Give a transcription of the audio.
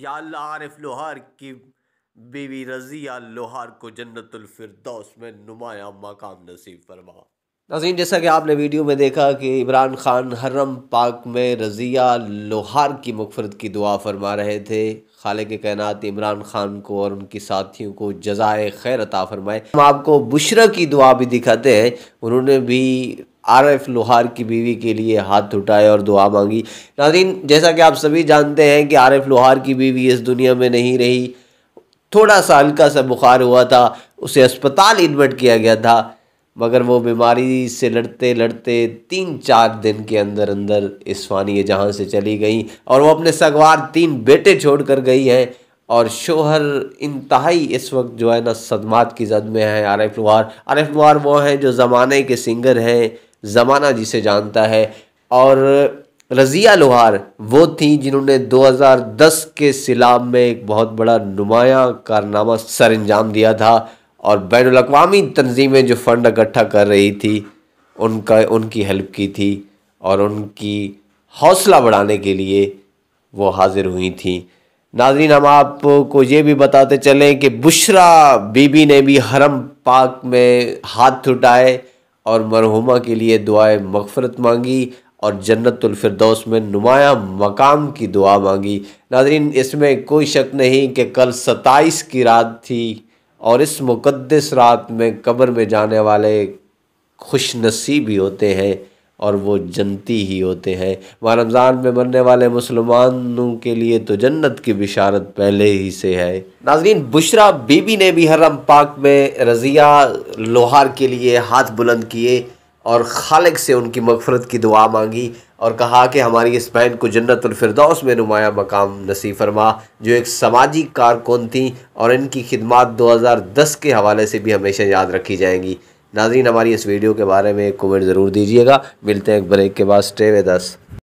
या अल्लाह आरिफ लोहार की बीवी रज़िया लोहार को जन्नतुल फिरदौस में नुमाया मकाम नसीब फरमा नाजीन जैसा कि आपने वीडियो में देखा कि इमरान खान हर्रम पाक में रज़िया लोहार की मफफरत की दुआ फरमा रहे थे खाले के कहनात इमरान खान को और उनके साथियों को जजाय खैर अता फरमाए हम आपको बुशरा की दुआ भी दिखाते हैं उन्होंने भी आरफ लोहार की बीवी के लिए हाथ उठाए और दुआ मांगी नाजीन जैसा कि आप सभी जानते हैं कि आरफ लोहार की बीवी इस दुनिया में नहीं रही थोड़ा सा हल्का सा बुखार हुआ था उसे अस्पताल एडमिट किया गया था मगर वो बीमारी से लड़ते लड़ते तीन चार दिन के अंदर अंदर इस फानी जहाँ से चली गई और वो अपने सगवार तीन बेटे छोड़ कर गई हैं और शोहर इंतहाई इस वक्त जो है ना सदमात की जद में है आरिफ लोहार आरिफ लोहार वो हैं जो ज़माने के सिंगर हैं ज़माना जिसे जानता है और रज़िया लोहार वो थी जिन्होंने 2010 के सिलाब में एक बहुत बड़ा नुमाया कारनामा सर अंजाम दिया था और बैन अवी तनजीमें जो फ़ंड इकट्ठा कर रही थी उनका उनकी हेल्प की थी और उनकी हौसला बढ़ाने के लिए वो हाज़िर हुई थी नाजरीन हम आपको ये भी बताते चलें कि बुशरा बीबी ने भी हरम पाक में हाथ उठाए और मरहुमा के लिए दुआएं मगफरत मांगी और जन्नतफरदौस में नुमाया मकाम की दुआ मांगी नाजरीन इसमें कोई शक नहीं कि कल सत्ताईस की रात थी और इस मुक़दस रात में कब्र में जाने वाले खुश नसीब ही होते हैं और वो जन्नती ही होते हैं वहाँ रमज़ान में मरने वाले मुसलमानों के लिए तो जन्नत की बिशारत पहले ही से है नाजरीन बुशरा बीबी ने भी हरम पाक में रज़िया लोहार के लिए हाथ बुलंद किए और खालिक से उनकी मगफरत की दुआ मांगी और कहा कि हमारी इस बहन को जन्नतफरदौस में नुमाया मकाम नसीब फरमा जो एक समाजी कारकुन थी और इनकी खिदमत 2010 के हवाले से भी हमेशा याद रखी जाएंगी नाजीन हमारी इस वीडियो के बारे में एक कमेंट ज़रूर दीजिएगा मिलते हैं एक ब्रेक के बाद स्टे वे दस